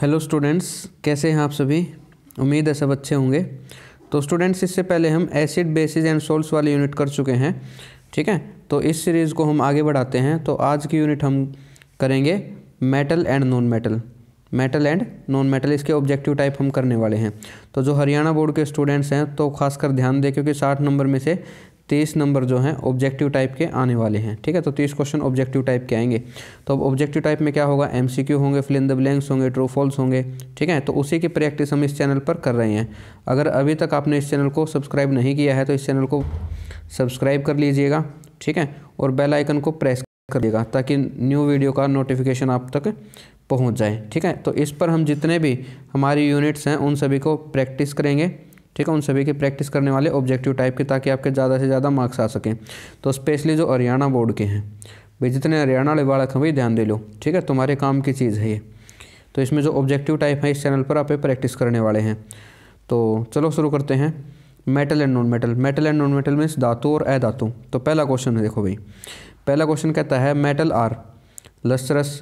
hello students कैसे हैं आप सभी उम्मीद है सब अच्छे होंगे तो स्टूडेंट्स इससे पहले हम एसिड बेसिस एंड सोल्स वाली यूनिट कर चुके हैं ठीक है तो इस सीरीज़ को हम आगे बढ़ाते हैं तो आज की यूनिट हम करेंगे metal and non metal metal and non metal इसके ऑब्जेक्टिव टाइप हम करने वाले हैं तो जो हरियाणा बोर्ड के स्टूडेंट्स हैं तो खासकर ध्यान दें क्योंकि साठ नंबर में से तेईस नंबर जो हैं ऑब्जेक्टिव टाइप के आने वाले हैं ठीक है तो तीस क्वेश्चन ऑब्जेक्टिव टाइप के आएंगे तो अब ऑब्जेक्टिव टाइप में क्या होगा एम होंगे फिल इन द ब्लैंक्स होंगे ट्रू फॉल्स होंगे ठीक है तो उसी की प्रैक्टिस हम इस चैनल पर कर रहे हैं अगर अभी तक आपने इस चैनल को सब्सक्राइब नहीं किया है तो इस चैनल को सब्सक्राइब कर लीजिएगा ठीक है और बेल आइकन को प्रेस करिएगा ताकि न्यू वीडियो का नोटिफिकेशन आप तक पहुंच जाए ठीक है तो इस पर हम जितने भी हमारी यूनिट्स हैं उन सभी को प्रैक्टिस करेंगे ठीक है उन सभी के प्रैक्टिस करने वाले ऑब्जेक्टिव टाइप के ताकि आपके ज़्यादा से ज़्यादा मार्क्स आ सकें तो स्पेशली जो हरियाणा बोर्ड के हैं भाई जितने हरियाणा वाले बालक हैं भाई ध्यान दे लो ठीक है तुम्हारे काम की चीज़ है ये तो इसमें जो ऑब्जेक्टिव टाइप है इस चैनल पर आप प्रैक्टिस करने वाले हैं तो चलो शुरू करते हैं metal and non metal metal and non metal means धातु और अधातु तो पहला क्वेश्चन है देखो भाई पहला क्वेश्चन कहता है metal are lustrous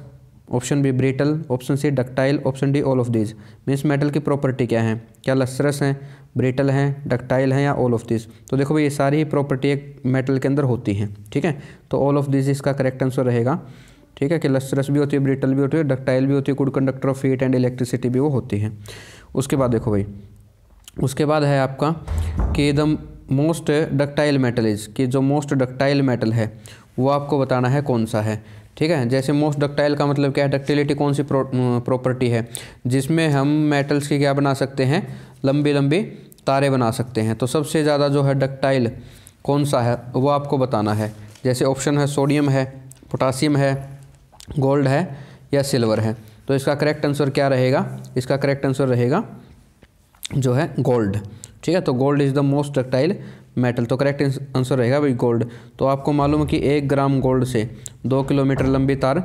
option B brittle option C ductile option D all of these means metal की प्रॉपर्टी क्या है क्या लस्टरस हैं ब्रिटल हैं डक्टाइल हैं या ऑल ऑफ दिस तो देखो भाई ये सारी प्रॉपर्टी एक मेटल के अंदर होती हैं ठीक है तो ऑल ऑफ दिस इसका करेक्ट आंसर रहेगा ठीक है कि लस्टरस भी होती है ब्रिटल भी होती है डक्टाइल भी होती है good conductor of heat and electricity भी वो होती है उसके बाद देखो भाई उसके बाद है आपका कि the most ductile metal is कि जो मोस्ट डक्टाइल मेटल है वो आपको बताना है कौन सा है ठीक है जैसे मोस्ट डक्टाइल का मतलब क्या है डक्टिलिटी कौन सी प्रॉपर्टी है जिसमें हम मेटल्स की क्या बना सकते हैं लंबी लंबी तारे बना सकते हैं तो सबसे ज़्यादा जो है डक्टाइल कौन सा है वो आपको बताना है जैसे ऑप्शन है सोडियम है पोटासियम है गोल्ड है या सिल्वर है तो इसका करेक्ट आंसर क्या रहेगा इसका करेक्ट आंसर रहेगा जो है गोल्ड ठीक है तो gold is the most ductile metal तो करेक्ट आंसर रहेगा भाई गोल्ड तो आपको मालूम है कि एक ग्राम गोल्ड से दो किलोमीटर लंबी तार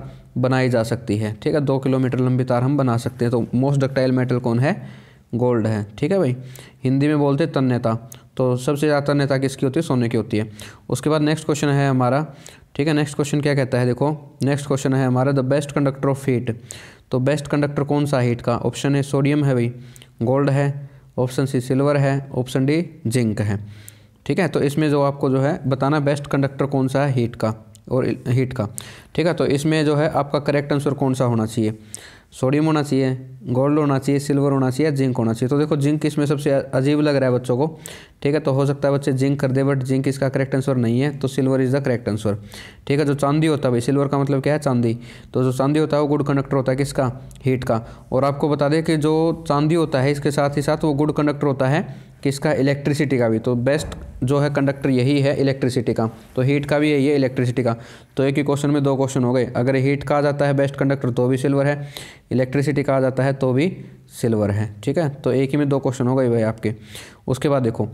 बनाई जा सकती है ठीक है दो किलोमीटर लंबी तार हम बना सकते हैं तो मोस्ट डक्टाइल मेटल कौन है गोल्ड है ठीक है भाई हिंदी में बोलते तन्यता तो सबसे ज़्यादा तन्यता किसकी होती है सोने की होती है उसके बाद नेक्स्ट क्वेश्चन है हमारा ठीक है नेक्स्ट क्वेश्चन क्या कहता है देखो नेक्स्ट क्वेश्चन है हमारा the best conductor of heat तो बेस्ट कंडक्टर कौन सा हीट का ऑप्शन है सोडियम है भाई गोल्ड है ऑप्शन सी सिल्वर है ऑप्शन डी जिंक है ठीक है तो इसमें जो आपको जो है बताना बेस्ट कंडक्टर कौन सा है हीट का और हीट का ठीक है तो इसमें जो है आपका करेक्ट आंसर कौन सा होना चाहिए सोडियम होना चाहिए गोल्ड होना चाहिए सिल्वर होना चाहिए जिंक होना चाहिए तो देखो जिंक इसमें सबसे अजीब लग रहा है बच्चों को ठीक है तो हो सकता है बच्चे जिंक कर दे बट जिंक इसका करेक्ट आंसर नहीं है तो silver is the correct answer ठीक है जो चांदी होता है भाई सिल्वर का मतलब क्या है चांदी तो जो चांदी होता है वो गुड कंडक्टर होता है किसका हीट का और आपको बता दें कि जो चांदी होता है इसके साथ ही साथ वो गुड कंडक्टर होता है किसका इलेक्ट्रिसिटी का भी तो बेस्ट जो है कंडक्टर यही है इलेक्ट्रिसिटी का तो हीट का भी है ये इलेक्ट्रिसिटी का तो एक ही क्वेश्चन में दो क्वेश्चन हो गए अगर हीट का आ जाता है बेस्ट कंडक्टर तो भी सिल्वर है इलेक्ट्रिसिटी का आ जाता है तो भी सिल्वर है ठीक है तो एक ही में दो क्वेश्चन हो गए भाई आपके उसके बाद देखो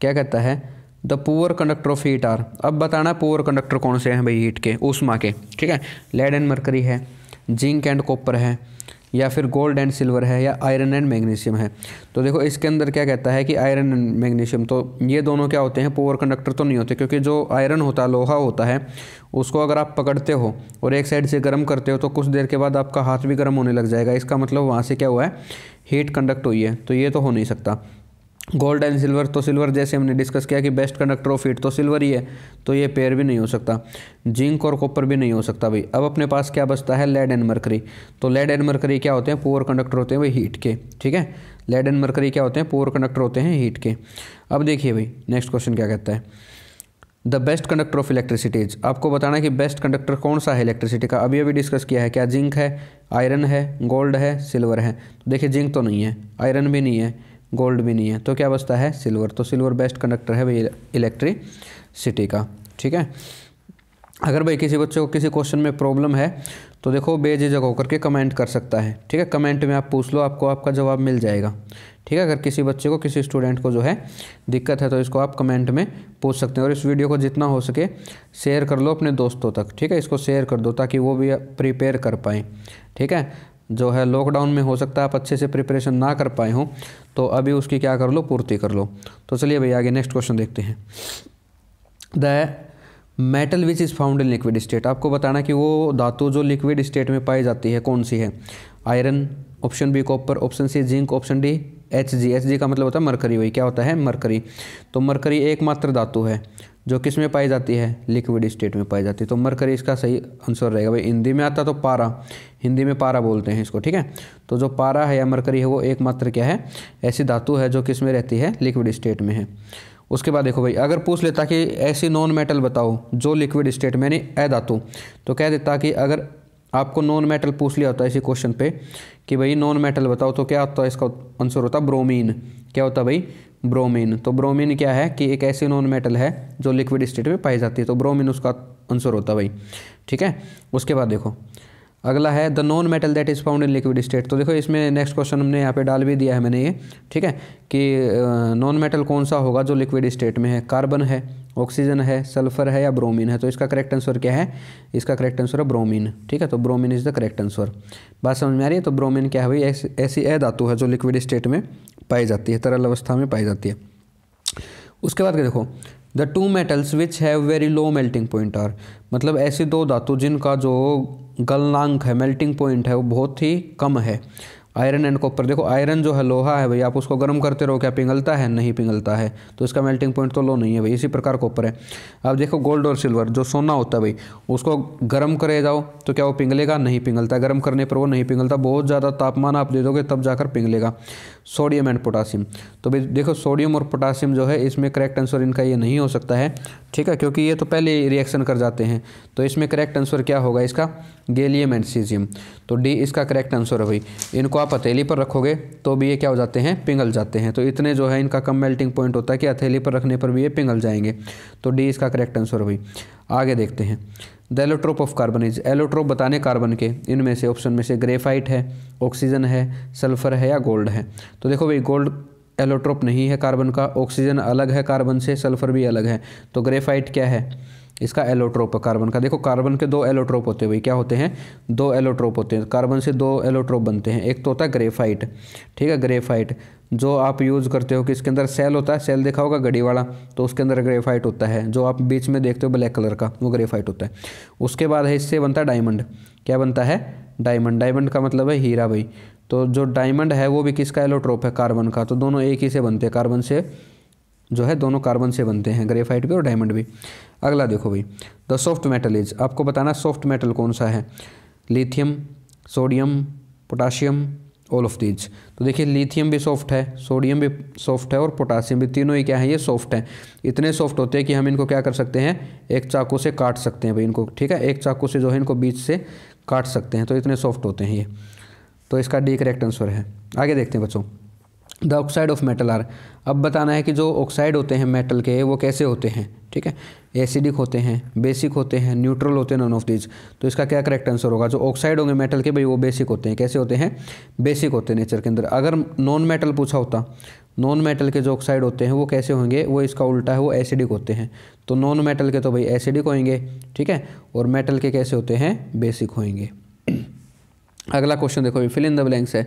क्या कहता है the poor conductor of heat are अब बताना पुअर कंडक्टर कौन से हैं भाई हीट के उष्मा के ठीक है लेड एंड मरकरी है जिंक एंड कॉपर है या फिर गोल्ड एंड सिल्वर है या आयरन एंड मैग्नीशियम है तो देखो इसके अंदर क्या कहता है कि आयरन एंड मैग्नीशियम तो ये दोनों क्या होते हैं पोअर कंडक्टर तो नहीं होते क्योंकि जो आयरन होता है लोहा होता है उसको अगर आप पकड़ते हो और एक साइड से गर्म करते हो तो कुछ देर के बाद आपका हाथ भी गर्म होने लग जाएगा इसका मतलब वहाँ से क्या हुआ है हीट कंडक्ट हुई है तो ये तो हो नहीं सकता गोल्ड एंड सिल्वर तो सिल्वर जैसे हमने डिस्कस किया कि बेस्ट कंडक्टर ऑफ हीट तो सिल्वर ही है तो ये पेयर भी नहीं हो सकता जिंक और कॉपर भी नहीं हो सकता भाई अब अपने पास क्या बचता है लेड एंड मरकरी तो लेड एंड मरकरी क्या होते हैं पोअर कंडक्टर होते हैं भाई हीट के ठीक है लेड एंड मरकरी क्या होते हैं पोअर कंडक्टर होते हैं हीट के अब देखिए भाई नेक्स्ट क्वेश्चन क्या कहता है the best conductor of electricity is आपको बताना कि बेस्ट कंडक्टर कौन सा है इलेक्ट्रिसिटी का अभी अभी डिस्कस किया है क्या जिंक है आयरन है गोल्ड है सिल्वर है तो देखिए जिंक तो नहीं है आयरन भी नहीं है गोल्ड भी नहीं है तो क्या बचता है सिल्वर तो सिल्वर बेस्ट कंडक्टर है भाई इलेक्ट्रिसिटी का ठीक है अगर भाई किसी बच्चे को किसी क्वेश्चन में प्रॉब्लम है तो देखो बेझिझक होकर के कमेंट कर सकता है ठीक है कमेंट में आप पूछ लो आपको आपका जवाब मिल जाएगा ठीक है अगर किसी बच्चे को किसी स्टूडेंट को जो है दिक्कत है तो इसको आप कमेंट में पूछ सकते हैं और इस वीडियो को जितना हो सके शेयर कर लो अपने दोस्तों तक ठीक है इसको शेयर कर दो ताकि वो भी प्रिपेयर कर पाएँ ठीक है जो है लॉकडाउन में हो सकता है आप अच्छे से प्रिपरेशन ना कर पाए हों तो अभी उसकी क्या कर लो पूर्ति कर लो तो चलिए भैया आगे नेक्स्ट क्वेश्चन देखते हैं the metal which is found in liquid state आपको बताना कि वो धातु जो लिक्विड स्टेट में पाई जाती है कौन सी है iron option B copper option C zinc option D H G H G का मतलब होता है मरकरी वही क्या होता है मरकरी तो मरकरी एकमात्र धातु है जो किस में पाई जाती है लिक्विड स्टेट में पाई जाती है तो मरकरी इसका सही आंसर रहेगा भाई हिंदी में आता तो पारा हिंदी में पारा बोलते हैं इसको ठीक है तो जो पारा है या मरकरी है वो एकमात्र क्या है ऐसी धातु है जो किस में रहती है लिक्विड स्टेट में है उसके बाद देखो भाई अगर पूछ लेता कि ऐसी नॉन मेटल बताओ जो लिक्विड स्टेट में यानी ए धातु तो कह देता कि अगर आपको नॉन मेटल पूछ लिया होता है इसी क्वेश्चन पे कि भाई नॉन मेटल बताओ तो क्या होता है इसका आंसर होता ब्रोमीन क्या होता भाई ब्रोमीन तो ब्रोमीन क्या है कि एक ऐसी नॉन मेटल है जो लिक्विड स्टेट में पाई जाती है तो ब्रोमीन उसका आंसर होता है भाई ठीक है उसके बाद देखो अगला है the non metal that is found in liquid state तो देखो इसमें नेक्स्ट क्वेश्चन हमने यहाँ पे डाल भी दिया है मैंने ये ठीक है कि नॉन मेटल कौन सा होगा जो लिक्विड स्टेट में है कार्बन है ऑक्सीजन है सल्फर है या ब्रोमीन है तो इसका करेक्ट आंसर क्या है इसका करेक्ट आंसर है ब्रोमीन ठीक है तो bromine is the correct answer बात समझ में आ रही है तो ब्रोमीन क्या है भाई ऐसी ऐसी ए धातु है जो लिक्विड स्टेट में पाई जाती है तरल अवस्था में पाई जाती है उसके बाद के देखो the two metals which have very low melting point are मतलब ऐसे दो धातु जिनका जो गलनांक है मेल्टिंग पॉइंट है वो बहुत ही कम है आयरन एंड कॉपर देखो आयरन जो है लोहा है भाई आप उसको गर्म करते रहो क्या पिघलता है नहीं पिघलता है तो इसका मेल्टिंग पॉइंट तो लो नहीं है भाई इसी प्रकार कॉपर है अब देखो गोल्ड और सिल्वर जो सोना होता है भाई उसको गर्म करे जाओ तो क्या वो पिघलेगा नहीं पिघलता गर्म करने पर वो नहीं पिघलता बहुत ज़्यादा तापमान आप दे दोगे तब जाकर पिघलेगा सोडियम एंड पोटासियम तो भाई देखो सोडियम और पोटासियम जो है इसमें करेक्ट आंसर इनका ये नहीं हो सकता है ठीक है क्योंकि ये तो पहले रिएक्शन कर जाते हैं तो इसमें करेक्ट आंसर क्या होगा इसका गेलियम एंड सीजियम तो डी इसका करेक्ट आंसर है भाई इनको आप हथेली पर रखोगे तो भी ये क्या हो जाते हैं पिंगल जाते हैं तो इतने जो है इनका कम मेल्टिंग पॉइंट होता है कि हथेली पर रखने पर भी ये पिंगल जाएंगे तो डी इसका करेक्ट आंसर है भाई आगे देखते हैं the allotrope of carbon is allotrope बताने कार्बन के इनमें से ऑप्शन में से ग्रेफाइट है ऑक्सीजन है सल्फर है या गोल्ड है तो देखो भाई गोल्ड एलोट्रोप नहीं है कार्बन का ऑक्सीजन अलग है कार्बन से सल्फर भी अलग है तो ग्रेफाइट क्या है इसका एलोट्रोप है कार्बन का देखो कार्बन के दो एलोट्रोप होते हैं भाई क्या होते हैं दो एलोट्रोप होते हैं कार्बन से दो एलोट्रोप बनते हैं एक तो होता है ग्रेफाइट ठीक है ग्रेफाइट जो आप यूज़ करते हो कि इसके अंदर सेल होता है सेल देखा होगा गड़ी वाला तो उसके अंदर ग्रेफाइट होता है जो आप बीच में देखते हो ब्लैक कलर का वो ग्रेफाइट होता है उसके बाद है इससे बनता है डायमंड क्या बनता है डायमंड डायमंड का मतलब है हीरा भाई तो जो डायमंड है वो भी किसका एलोट्रोप है कार्बन का तो दोनों एक ही से बनते हैं कार्बन से जो है दोनों कार्बन से बनते हैं ग्रेफाइट भी और डायमंड भी अगला देखो भाई द सॉफ्ट मेटल इज आपको बताना सॉफ्ट मेटल कौन सा है lithium sodium potassium all of these तो देखिए लिथियम भी सॉफ्ट है सोडियम भी सॉफ्ट है और पोटासियम भी तीनों ही क्या है ये सॉफ्ट हैं इतने सॉफ्ट होते हैं कि हम इनको क्या कर सकते हैं एक चाकू से काट सकते हैं भाई इनको ठीक है एक चाकू से जो है इनको बीच से काट सकते हैं तो इतने सॉफ्ट होते हैं ये तो इसका डी करेक्ट आंसर है आगे देखते हैं बच्चों the oxide of metal are अब बताना है कि जो ऑक्साइड होते हैं मेटल के वो कैसे होते हैं ठीक है एसिडिक होते हैं बेसिक होते हैं न्यूट्रल होते हैं नॉन ऑफ दीज तो इसका क्या करेक्ट आंसर होगा जो ऑक्साइड होंगे मेटल के भाई वो बेसिक होते हैं कैसे होते हैं बेसिक होते हैं नेचर के अंदर अगर नॉन मेटल पूछा होता नॉन मेटल के जो ऑक्साइड होते हैं वो कैसे होंगे वो इसका उल्टा है वो एसिडिक होते हैं तो नॉन मेटल के तो भाई एसिडिक होंगे ठीक है और मेटल के कैसे होते हैं बेसिक होंगे अगला क्वेश्चन देखो फिल इन द ब्लैंक्स है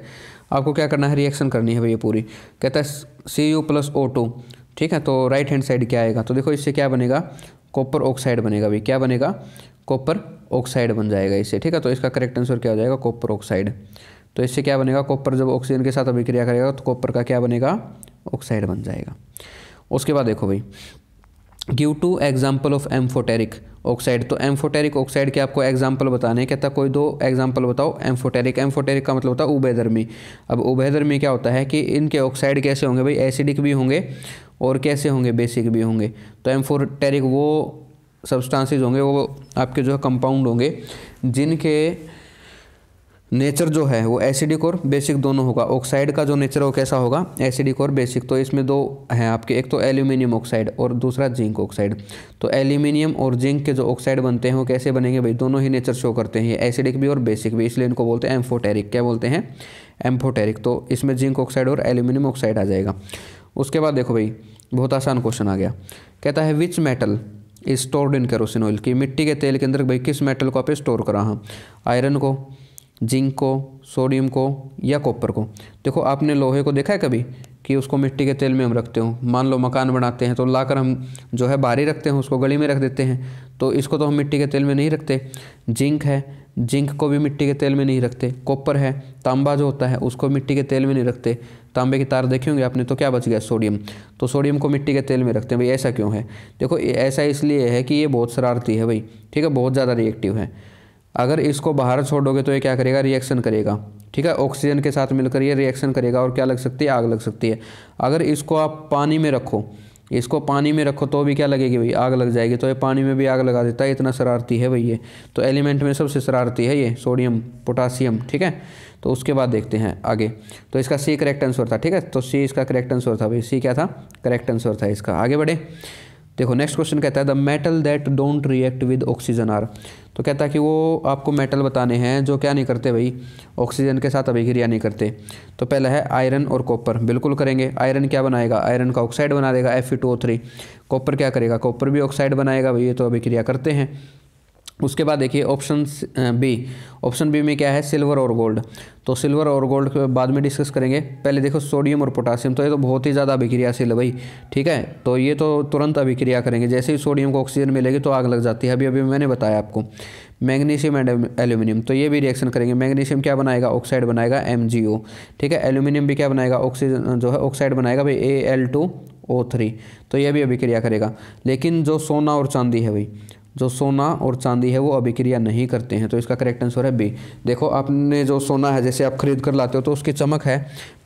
आपको क्या करना है रिएक्शन करनी है भैया पूरी कहता है C U plus O two ठीक है तो राइट हैंड साइड क्या आएगा तो देखो इससे क्या बनेगा कॉपर ऑक्साइड बनेगा भाई क्या बनेगा कॉपर ऑक्साइड बन जाएगा इससे ठीक है तो इसका करेक्ट आंसर क्या हो जाएगा कॉपर ऑक्साइड तो इससे क्या बनेगा कॉपर जब ऑक्सीजन के साथ अभिक्रिया करेगा तो कॉपर का क्या बनेगा ऑक्साइड बन जाएगा उसके बाद देखो भाई give two example of amphoteric oxide तो एम्फोटेरिक ऑक्साइड के आपको एग्जाम्पल बताने हैं कहता कोई दो एग्जाम्पल बताओ एम्फोटेरिक एम्फोटेरिक का मतलब होता है उभयधर्मी अब उभयधर्मी क्या होता है कि इनके ऑक्साइड कैसे होंगे भाई एसिडिक भी होंगे और कैसे होंगे बेसिक भी होंगे तो एम्फोटेरिक वो सब्सटांसिस होंगे वो आपके जो है कंपाउंड होंगे जिनके नेचर जो है वो एसिडिक और बेसिक दोनों होगा ऑक्साइड का जो नेचर है वो कैसा होगा एसिडिक और बेसिक तो इसमें दो हैं आपके एक तो एल्यूमिनियम ऑक्साइड और दूसरा जिंक ऑक्साइड तो एल्यूमिनियम और जिंक के जो ऑक्साइड बनते हैं वो कैसे बनेंगे भाई दोनों ही नेचर शो करते हैं एसिडिक भी और बेसिक भी इसलिए इनको बोलते हैं एम्फोटेरिक क्या बोलते हैं एम्फोटेरिक तो इसमें जिंक ऑक्साइड और एल्यूमिनियम ऑक्साइड आ जाएगा उसके बाद देखो भाई बहुत आसान क्वेश्चन आ गया कहता है which metal is stored in kerosene oil की मिट्टी के तेल के अंदर भाई किस मेटल को आप स्टोर करा हाँ आयरन को जिंक को सोडियम को या कॉपर को देखो आपने लोहे को देखा है कभी कि उसको मिट्टी के तेल में हम रखते हो मान लो मकान बनाते हैं तो लाकर हम जो है बारी रखते हैं उसको गली में रख देते हैं तो इसको तो हम मिट्टी के तेल में नहीं रखते जिंक है जिंक को भी मिट्टी के तेल में नहीं रखते कॉपर है तांबा जो होता है उसको मिट्टी के तेल में नहीं रखते तांबे की तार देखे होंगे आपने तो क्या बच गया सोडियम तो सोडियम को मिट्टी के तेल में रखते हैं भाई ऐसा क्यों है देखो ऐसा इसलिए है कि ये बहुत शरारती है भाई ठीक है बहुत ज़्यादा रिएक्टिव है अगर इसको बाहर छोड़ोगे तो ये क्या करेगा रिएक्शन करेगा ठीक है ऑक्सीजन के साथ मिलकर ये रिएक्शन करेगा और क्या लग सकती है आग लग सकती है अगर इसको आप पानी में रखो इसको पानी में रखो तो भी क्या लगेगी भाई आग लग जाएगी तो ये पानी में भी आग लगा देता है इतना शरारती है भाई ये तो एलिमेंट में सबसे शरारती है ये सोडियम पोटासियम ठीक है तो उसके बाद देखते हैं आगे तो इसका सी करेक्ट आंसर था ठीक है तो सी इसका करेक्ट आंसर था भाई सी क्या था करेक्ट आंसर था इसका आगे बढ़े देखो नेक्स्ट क्वेश्चन कहता है the metal that don't react with oxygen are तो कहता है कि वो आपको मेटल बताने हैं जो क्या नहीं करते भाई ऑक्सीजन के साथ अभिक्रिया नहीं करते तो पहला है आयरन और कॉपर बिल्कुल करेंगे आयरन क्या बनाएगा आयरन का ऑक्साइड बना देगा एफ कॉपर e क्या करेगा कॉपर भी ऑक्साइड बनाएगा भाई ये तो अभिक्रिया करते हैं उसके बाद देखिए ऑप्शन बी ऑप्शन बी में क्या है सिल्वर और गोल्ड तो सिल्वर और गोल्ड के बाद में डिस्कस करेंगे पहले देखो सोडियम और पोटासियम तो ये तो बहुत ही ज़्यादा अभिक्रियाशील है भाई ठीक है तो ये तो तुरंत अभिक्रिया करेंगे जैसे ही सोडियम को ऑक्सीजन मिलेगी तो आग लग जाती है अभी अभी मैंने बताया आपको मैग्नीशियम एंड एल्यूमिनियम तो ये भी रिएक्शन करेंगे मैग्नीशियम क्या बनाएगा ऑक्साइड बनाएगा एम ठीक है एल्यूमिनियम भी क्या बनाएगा ऑक्सीजन जो है ऑक्साइड बनाएगा भाई A L two O three तो यह भी अभिक्रिया करेगा लेकिन जो सोना और चांदी है भाई जो सोना और चांदी है वो अभिक्रिया नहीं करते हैं तो इसका करेक्ट आंसर है बी देखो आपने जो सोना है जैसे आप खरीद कर लाते हो तो उसकी चमक है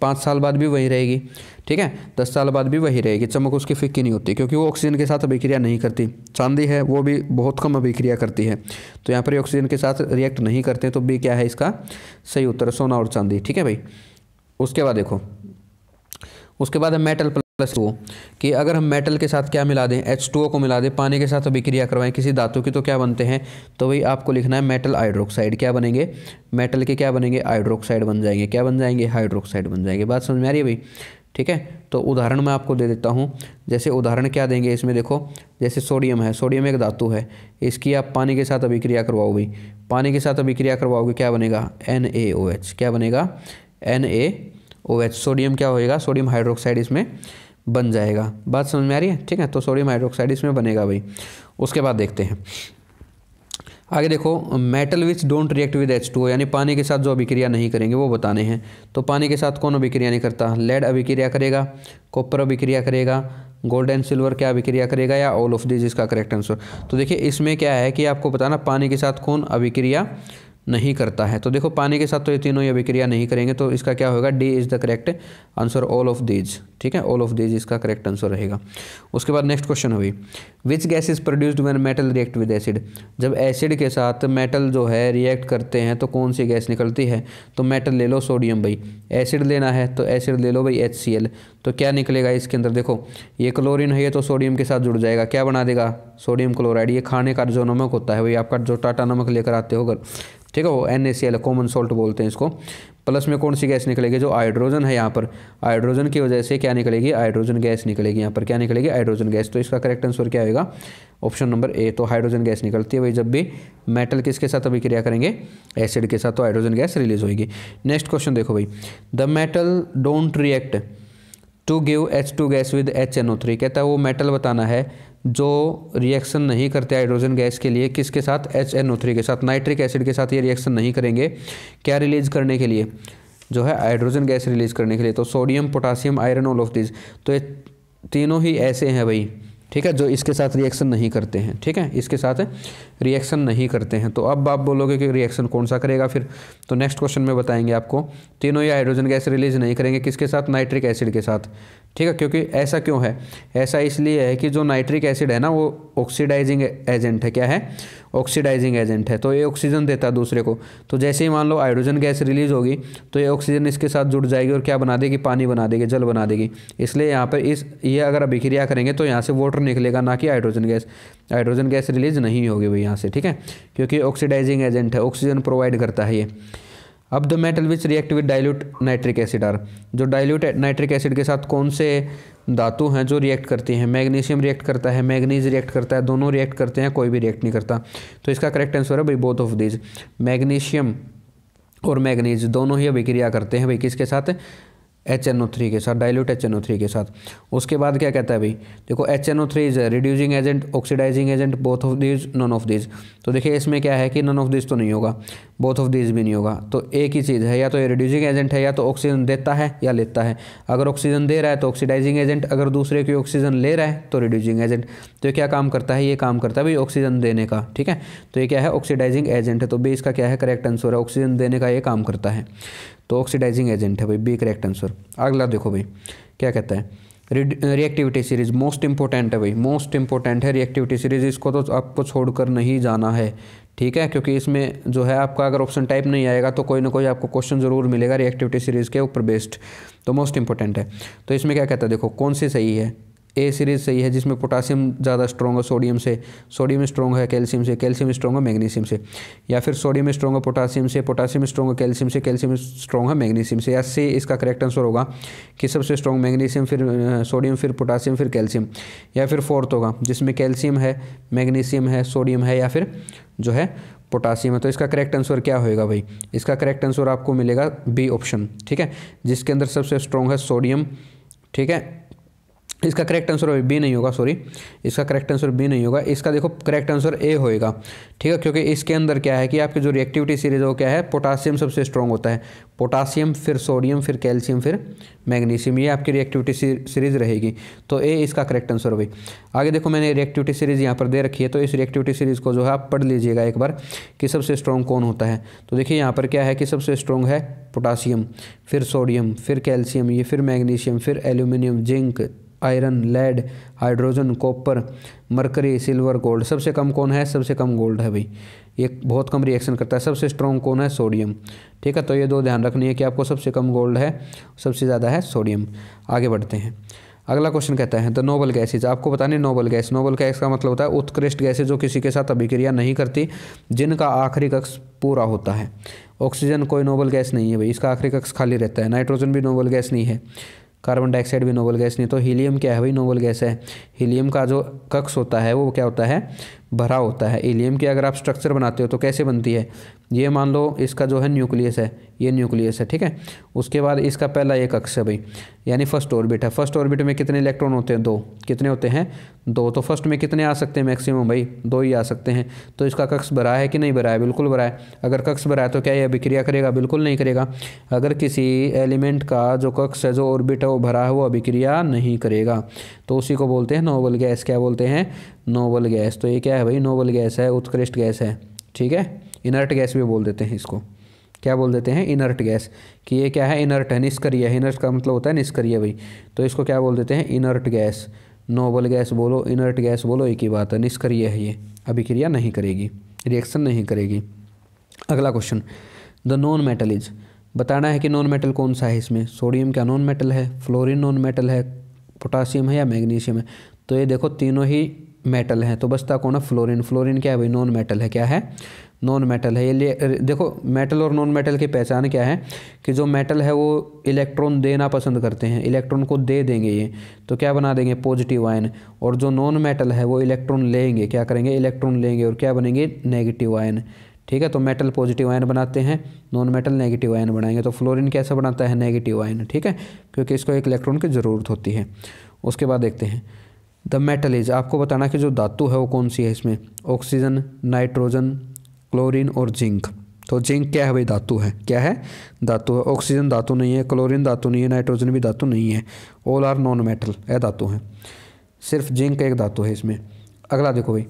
पाँच साल बाद भी वही रहेगी ठीक है दस साल बाद भी वही रहेगी चमक उसकी फिक्की नहीं होती क्योंकि वो ऑक्सीजन के साथ अभिक्रिया नहीं करती चांदी है वो भी बहुत कम अभिक्रिया करती है तो यहाँ पर ऑक्सीजन के साथ रिएक्ट नहीं करते तो बी क्या है इसका सही उत्तर सोना और चांदी ठीक है भाई उसके बाद देखो उसके बाद मेटल प्लस टू कि अगर हम मेटल के साथ क्या मिला दें एच टू ओ को मिला दें पानी के साथ अभिक्रिया करवाएं किसी धातु की तो क्या बनते हैं तो भाई आपको लिखना है मेटल हाइड्रोक्साइड क्या बनेंगे मेटल के क्या बनेंगे हाइड्रोक्साइड बन जाएंगे क्या बन जाएंगे हाइड्रोक्साइड बन जाएंगे बात समझ में आ रही है भाई ठीक है तो उदाहरण मैं आपको दे देता हूँ जैसे उदाहरण क्या देंगे इसमें देखो जैसे सोडियम है सोडियम एक धातु है इसकी आप पानी के साथ अभिक्रिया करवाओ भाई पानी के साथ अभिक्रिया करवाओगे क्या बनेगा एन क्या बनेगा एन सोडियम क्या होएगा सोडियम हाइड्रोक्साइड इसमें बन जाएगा बात समझ में आ रही है ठीक है तो सोडियम हाइड्रोक्साइड इसमें बनेगा भाई उसके बाद देखते हैं आगे देखो metal which don't react with H two यानी पानी के साथ जो अभिक्रिया नहीं करेंगे वो बताने हैं तो पानी के साथ कौन अभिक्रिया नहीं करता लेड अभिक्रिया करेगा कॉपर अभिक्रिया करेगा गोल्ड एंड सिल्वर क्या अभिक्रिया करेगा या ऑल ऑफ दिस इसका करेक्ट आंसर तो देखिए इसमें क्या है कि आपको बताना पानी के साथ कौन अभिक्रिया नहीं करता है तो देखो पानी के साथ तो ये तीनों ये अभिक्रिया नहीं करेंगे तो इसका क्या होगा D is the correct answer all of these ठीक है ऑल ऑफ दीज इसका करेक्ट आंसर रहेगा उसके बाद नेक्स्ट क्वेश्चन हुई which gas is produced when metal react with acid जब एसिड के साथ मेटल जो है रिएक्ट करते हैं तो कौन सी गैस निकलती है तो मेटल ले लो सोडियम भाई एसिड लेना है तो एसिड ले लो भाई एच तो क्या निकलेगा इसके अंदर देखो ये क्लोरीन है ये तो सोडियम के साथ जुड़ जाएगा क्या बना देगा सोडियम क्लोराइड ये खाने का जो नमक होता है वही आपका जो टाटा नमक लेकर आते हो अगर ठीक है वो N A C L common salt बोलते हैं इसको प्लस में कौन सी गैस निकलेगी जो हाइड्रोजन है यहाँ पर हाइड्रोजन की वजह से क्या निकलेगी हाइड्रोजन गैस निकलेगी यहाँ पर क्या निकलेगी हाइड्रोजन गैस तो इसका करेक्ट आंसर क्या होगा ऑप्शन नंबर ए तो हाइड्रोजन गैस निकलती है वही जब भी मेटल किसके साथ अभिक्रिया करेंगे एसिड के साथ तो हाइड्रोजन गैस रिलीज होगी नेक्स्ट क्वेश्चन देखो भाई the metal don't react to give H two gas with H N O three कहता है वो मेटल बताना है जो रिएक्शन नहीं करते हाइड्रोजन गैस के लिए किसके साथ एच एन ओ थ्री के साथ नाइट्रिक एसिड के साथ ये रिएक्शन नहीं करेंगे क्या रिलीज करने के लिए जो है हाइड्रोजन गैस रिलीज करने के लिए तो sodium potassium iron all of this तो ये तीनों ही ऐसे हैं भाई ठीक है जो इसके साथ रिएक्शन नहीं करते हैं ठीक है इसके साथ रिएक्शन नहीं करते हैं तो अब आप बोलोगे कि रिएक्शन कौन सा करेगा फिर तो नेक्स्ट क्वेश्चन में बताएंगे आपको तीनों ये हाइड्रोजन गैस रिलीज नहीं करेंगे किसके साथ नाइट्रिक एसिड के साथ ठीक है क्योंकि ऐसा क्यों है ऐसा इसलिए है कि जो नाइट्रिक एसिड है ना वो ऑक्सीडाइजिंग एजेंट है क्या है ऑक्सीडाइजिंग एजेंट है तो ये ऑक्सीजन देता है दूसरे को तो जैसे ही मान लो हाइड्रोजन गैस रिलीज होगी तो ये ऑक्सीजन इसके साथ जुड़ जाएगी और क्या बना देगी पानी बना देगी जल बना देगी इसलिए यहाँ पर इस ये अगर अभिक्रिया करेंगे तो यहाँ से वाटर निकलेगा ना कि hydrogen gas hydrogen gas release नहीं होगी भाई यहाँ से ठीक है क्योंकि ऑक्सीडाइजिंग एजेंट है ऑक्सीजन प्रोवाइड करता है ये अब the metal which react with dilute nitric acid are जो डाइल्यूट नाइट्रिक एसिड के साथ कौन से धातु हैं जो रिएक्ट करती हैं मैग्नीशियम रिएक्ट करता है मैग्नीज रिएक्ट करता है दोनों रिएक्ट करते हैं कोई भी रिएक्ट नहीं करता तो इसका करेक्ट आंसर है भाई बोथ ऑफ दीज मैग्नीशियम और मैग्नीज दोनों ही अभिक्रिया करते हैं भाई किसके साथ एच एन ओ थ्री के साथ dilute H N O three के साथ उसके बाद क्या कहता है भाई देखो H N O three is reducing agent oxidising agent both of these none of these तो देखिए इसमें क्या है कि नॉन ऑफ दीज तो नहीं होगा बोथ ऑफ दीज भी नहीं होगा तो एक ही चीज़ है या तो ये रिड्यूसिंग एजेंट है या तो ऑक्सीजन देता है या लेता है अगर ऑक्सीजन दे रहा है तो ऑक्सीडाइजिंग एजेंट अगर दूसरे की ऑक्सीजन ले रहा है तो रिड्यूसिंग एजेंट तो ये क्या काम करता है ये काम करता है भाई ऑक्सीजन देने का ठीक है तो ये क्या है ऑक्सीडाइजिंग एजेंट है तो भी इसका क्या है करेक्ट आंसर है ऑक्सीजन देने का ये काम करता है तो ऑक्सीडाइजिंग एजेंट है भाई बी करेक्ट आंसर अगला देखो भाई क्या कहता है रिएक्टिविटी सीरीज मोस्ट इंपॉर्टेंट है भाई मोस्ट इंपॉर्टेंट है रिएक्टिविटी सीरीज इसको तो आपको छोड़कर नहीं जाना है ठीक है क्योंकि इसमें जो है आपका अगर ऑप्शन टाइप नहीं आएगा तो कोई ना कोई आपको क्वेश्चन जरूर मिलेगा रिएक्टिविटी सीरीज के ऊपर बेस्ड तो मोस्ट इंपॉर्टेंट है तो इसमें क्या कहता है देखो कौन सी सही है ए सीरीज सही है जिसमें पोटासियम ज़्यादा स्ट्रॉग है सोडियम से सोडियम स्ट्रॉग है कैल्शियम से कैल्शियम स्ट्रॉग है मैग्नीशियम से या फिर सोडियम स्ट्रॉग है पोटासियम से पोटासियम स्ट्रॉग है कैल्शियम से कैल्शियम स्ट्रॉग है मैग्नीशियम से या से इसका करेक्ट आंसर होगा कि सबसे स्ट्रॉग मैग्नीशियम फिर सोडियम फिर पोटासियम फिर कैल्शियम या फिर फोर्थ होगा जिसमें कैल्शियम है मैग्नीशियम है सोडियम है या फिर जो है पोटासियम है तो इसका करेक्ट आंसर क्या होएगा भाई इसका करेक्ट आंसर आपको मिलेगा बी ऑप्शन ठीक है जिसके अंदर सबसे स्ट्रॉन्ग है सोडियम ठीक है इसका करेक्ट आंसर बी नहीं होगा सॉरी इसका करेक्ट आंसर बी नहीं होगा इसका देखो करेक्ट आंसर ए होएगा ठीक है क्योंकि इसके अंदर क्या है कि आपकी जो रिएक्टिविटी सीरीज वो क्या है पोटासियम सबसे स्ट्रॉन्ग होता है पोटासियम फिर सोडियम फिर कैल्शियम फिर मैग्नीशियम ये आपकी रिएक्टिविटी सीरीज रहेगी तो ए इसका करेक्ट आंसर होगी आगे देखो मैंने रिएक्टिविटी सीरीज यहाँ पर दे रखी है तो इस रिएक्टिविटी सीरीज को जो है आप पढ़ लीजिएगा एक बार कि सबसे स्ट्रॉन्ग कौन होता है तो देखिए यहाँ पर क्या है कि सबसे स्ट्रॉन्ग है पोटासियम फिर सोडियम फिर कैल्शियम ये फिर मैग्नीशियम फिर aluminium zinc iron lead hydrogen copper mercury silver gold सबसे कम कौन है सबसे कम गोल्ड है भाई ये बहुत कम रिएक्शन करता है सबसे स्ट्रॉन्ग कौन है सोडियम ठीक है तो ये दो ध्यान रखनी है कि आपको सबसे कम गोल्ड है सबसे ज़्यादा है सोडियम आगे बढ़ते हैं अगला क्वेश्चन कहता है द नोबल गैसेज आपको बताने नोबल गैस नोबल गैस का मतलब होता है उत्कृष्ट गैसेज जो किसी के साथ अभिक्रिया नहीं करती जिनका आखिरी कक्ष पूरा होता है ऑक्सीजन कोई नोबल गैस नहीं है भाई इसका आखिरी कक्ष खाली रहता है नाइट्रोजन भी नोबल गैस नहीं है कार्बन डाइऑक्साइड भी नोबल गैस नहीं तो हीलियम क्या है भाई नोबल गैस है हीलियम का जो कक्ष होता है वो क्या होता है भरा होता है एलियम की अगर आप स्ट्रक्चर बनाते हो तो कैसे बनती है ये मान लो इसका जो है न्यूक्लियस है ये न्यूक्लियस है ठीक है उसके बाद इसका पहला एक अक्ष है भाई यानी फर्स्ट ऑर्बिट है फर्स्ट ऑर्बिट में कितने इलेक्ट्रॉन होते हैं दो कितने होते हैं दो तो फर्स्ट में कितने आ सकते हैं मैक्सिमम भाई दो ही आ सकते हैं तो इसका कक्ष भरा है कि नहीं भरा है बिल्कुल भरा है अगर कक्ष भरा है तो क्या ये अभिक्रिया करेगा बिल्कुल नहीं करेगा अगर किसी एलिमेंट का जो कक्ष है जो ऑर्बिट है वो भरा है वो अभिक्रिया नहीं करेगा तो उसी को बोलते हैं नोबल गैस क्या बोलते हैं नोबल गैस तो ये क्या है भाई नोबल गैस है उत्कृष्ट गैस है ठीक है इनर्ट गैस भी बोल देते हैं इसको क्या बोल देते हैं इनर्ट गैस कि ये क्या है इनर्ट है निष्क्रिय है इनर्ट का मतलब होता है निष्क्रिय भाई तो इसको क्या बोल देते हैं इनर्ट गैस नोबल गैस बोलो इनर्ट गैस बोलो एक ही बात है निष्क्रिय है ये अभिक्रिया नहीं करेगी रिएक्शन नहीं करेगी अगला question the non metal is बताना है कि नॉन मेटल कौन सा है इसमें सोडियम क्या नॉन मेटल है फ्लोरिन नॉन मेटल है पोटासियम है या मैग्नीशियम है तो ये देखो तीनों ही मेटल है तो बचता कौन है फ्लोरिन फ्लोरिन क्या है भाई नॉन मेटल है क्या है नॉन मेटल है ये देखो मेटल और नॉन मेटल की पहचान क्या है कि जो मेटल है वो इलेक्ट्रॉन देना पसंद करते हैं इलेक्ट्रॉन को दे देंगे ये तो क्या बना देंगे पॉजिटिव आयन और जो नॉन मेटल है वो इलेक्ट्रॉन लेंगे क्या करेंगे इलेक्ट्रॉन लेंगे और क्या बनेंगे नेगेटिव आयन ठीक है तो मेटल पॉजिटिव आयन बनाते हैं नॉन मेटल नेगेटिव आयन बनाएंगे तो फ्लोरिन कैसा बनाता है नेगेटिव आयन ठीक है क्योंकि इसको एक इलेक्ट्रॉन की ज़रूरत होती है उसके बाद देखते हैं द मेटल इज आपको बताना कि जो धातु है वो कौन सी है इसमें ऑक्सीजन नाइट्रोजन क्लोरीन और जिंक तो जिंक क्या है भाई धातु है क्या है धातु है ऑक्सीजन धातु नहीं है क्लोरीन धातु नहीं है नाइट्रोजन भी धातु नहीं है all are non metal A धातु है सिर्फ जिंक एक धातु है इसमें अगला देखो भाई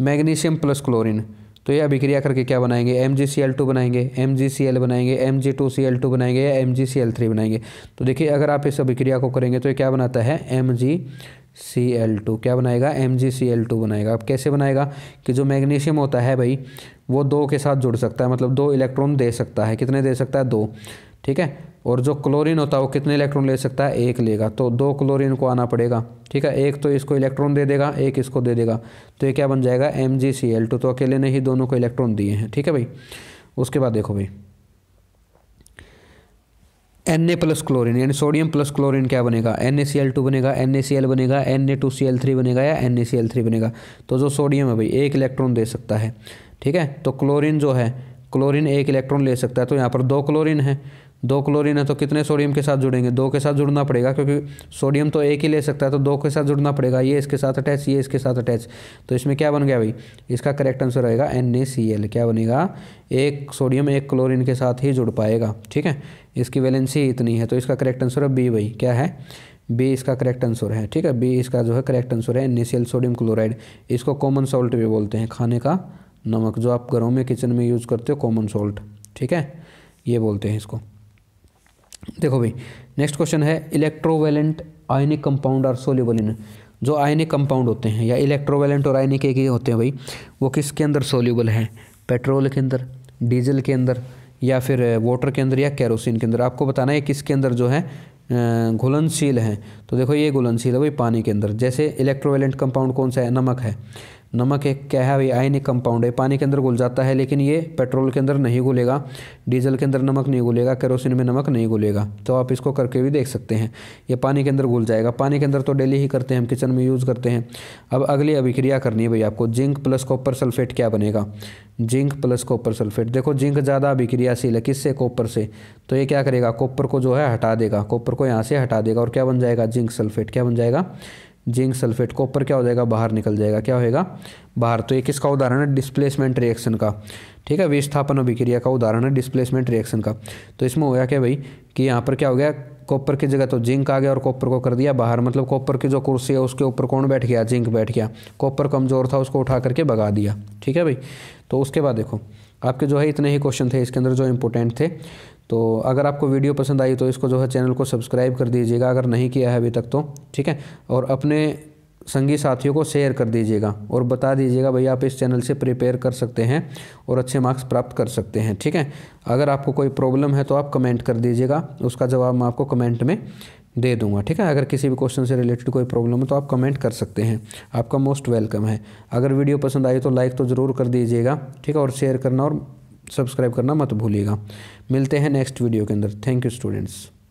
मैग्नीशियम प्लस क्लोरीन तो ये अभिक्रिया करके क्या बनाएंगे M G C L two बनाएंगे एम जी सी एल बनाएंगे M G two C L two बनाएंगे या M G C L three बनाएंगे तो देखिए अगर आप इस अभिक्रिया को करेंगे तो ये क्या बनाता है M G C L two क्या बनाएगा M G C L two बनाएगा अब कैसे बनाएगा कि जो मैग्नीशियम होता है भाई वो दो के साथ जुड़ सकता है मतलब दो इलेक्ट्रॉन दे सकता है कितने दे सकता है दो ठीक है और जो क्लोरीन होता है वो कितने इलेक्ट्रॉन ले सकता है एक लेगा तो दो क्लोरीन को आना पड़ेगा ठीक है एक तो इसको इलेक्ट्रॉन दे देगा एक इसको दे देगा तो ये क्या बन जाएगा M G C L two तो अकेले ने ही दोनों को इलेक्ट्रॉन दिए हैं ठीक है भाई उसके बाद देखो भाई एन ए प्लस क्लोरिन यानी सोडियम प्लस क्लोरिन क्या बनेगा N A C L two बनेगा एन ए सी एल बनेगा N A two C L three बनेगा या N A C L three बनेगा तो जो सोडियम है भाई एक इलेक्ट्रॉन दे सकता है ठीक है तो क्लोरिन जो है क्लोरीन एक इलेक्ट्रॉन ले सकता है तो यहाँ पर दो क्लोरिन है दो क्लोरीन है तो कितने सोडियम के साथ जुड़ेंगे दो के साथ जुड़ना पड़ेगा क्योंकि सोडियम तो एक ही ले सकता है तो दो के साथ जुड़ना पड़ेगा ये इसके साथ अटैच ये इसके साथ अटैच तो इसमें क्या बन गया भाई इसका करेक्ट आंसर रहेगा एन ए सी एल क्या बनेगा एक सोडियम एक क्लोरीन के साथ ही जुड़ पाएगा ठीक है इसकी वैलेंसी इतनी है तो इसका करेक्ट आंसर है बी भाई क्या है बी इसका करेक्ट आंसर है ठीक है बी इसका जो है करेक्ट आंसर है एन सोडियम क्लोराइड इसको कॉमन सॉल्ट भी बोलते हैं खाने का नमक जो आप घरों में किचन में यूज़ करते हो कॉमन सॉल्ट ठीक है ये बोलते हैं इसको देखो भाई नेक्स्ट क्वेश्चन है electrovalent ionic compound are soluble in जो आयनिक कंपाउंड होते हैं या इलेक्ट्रोवेलेंट और आयनिक एक ही होते हैं भाई वो किसके अंदर सोल्यूबल हैं पेट्रोल के अंदर डीजल के अंदर या फिर वाटर के अंदर या कैरोसिन के अंदर आपको बताना है किसके अंदर जो है घुलनशील हैं तो देखो ये घुलनशील है भाई पानी के अंदर जैसे इलेक्ट्रोवेलेंट कंपाउंड कौन सा है नमक है नमक एक क्या है आयनिक कंपाउंड है पानी के अंदर घुल जाता है लेकिन ये पेट्रोल के अंदर नहीं घुलेगा डीजल के अंदर नमक नहीं घुलेगा केरोसिन में नमक नहीं घुलेगा तो आप इसको करके भी देख सकते हैं ये पानी के अंदर घुल जाएगा पानी के अंदर तो डेली ही करते हैं हम किचन में यूज़ करते हैं अब अगली अभिक्रिया करनी है भाई आपको जिंक प्लस कॉपर सल्फेट क्या बनेगा जिंक प्लस कॉपर सल्फेट देखो जिंक ज़्यादा अभिक्रियाशील है किससे कॉपर से तो ये क्या करेगा कॉपर को जो है हटा देगा कॉपर को यहाँ से हटा देगा और क्या बन जाएगा जिंक सल्फेट क्या बन जाएगा जिंक सल्फेट कॉपर क्या हो जाएगा बाहर निकल जाएगा क्या होएगा बाहर तो ये किसका उदाहरण है डिस्प्लेसमेंट रिएक्शन का ठीक है विस्थापन अभिक्रिया का उदाहरण है डिस्प्लेसमेंट रिएक्शन का तो इसमें हो गया क्या भाई कि यहाँ पर क्या हो गया कॉपर की जगह तो जिंक आ गया और कॉपर को कर दिया बाहर मतलब कॉपर की जो कुर्सी है उसके ऊपर कौन बैठ गया जिंक बैठ गया कॉपर कमज़ोर था उसको उठा करके भगा दिया ठीक है भाई तो उसके बाद देखो आपके जो है इतने ही क्वेश्चन थे इसके अंदर जो इंपॉर्टेंट थे तो अगर आपको वीडियो पसंद आई तो इसको जो है चैनल को सब्सक्राइब कर दीजिएगा अगर नहीं किया है अभी तक तो ठीक है और अपने संगी साथियों को शेयर कर दीजिएगा और बता दीजिएगा भाई आप इस चैनल से प्रिपेयर कर सकते हैं और अच्छे मार्क्स प्राप्त कर सकते हैं ठीक है अगर आपको कोई प्रॉब्लम है तो आप कमेंट कर दीजिएगा उसका जवाब मैं आपको कमेंट में दे दूंगा ठीक है अगर किसी भी क्वेश्चन से रिलेटेड कोई प्रॉब्लम हो तो आप कमेंट कर सकते हैं आपका मोस्ट वेलकम है अगर वीडियो पसंद आई तो लाइक तो ज़रूर कर दीजिएगा ठीक है और शेयर करना और सब्सक्राइब करना मत भूलिएगा मिलते हैं नेक्स्ट वीडियो के अंदर थैंक यू स्टूडेंट्स